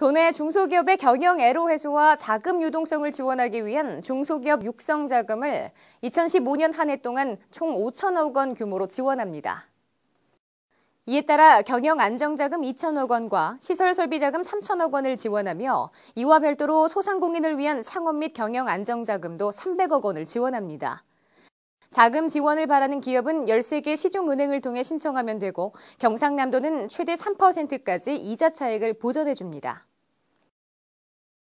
도내 중소기업의 경영 애로 해소와 자금 유동성을 지원하기 위한 중소기업 육성 자금을 2015년 한 해 동안 총 5천억 원 규모로 지원합니다. 이에 따라 경영 안정자금 2천억 원과 시설 설비자금 3천억 원을 지원하며 이와 별도로 소상공인을 위한 창업 및 경영 안정자금도 300억 원을 지원합니다. 자금 지원을 바라는 기업은 13개 시중은행을 통해 신청하면 되고 경상남도는 최대 3%까지 이자 차액을 보전해 줍니다.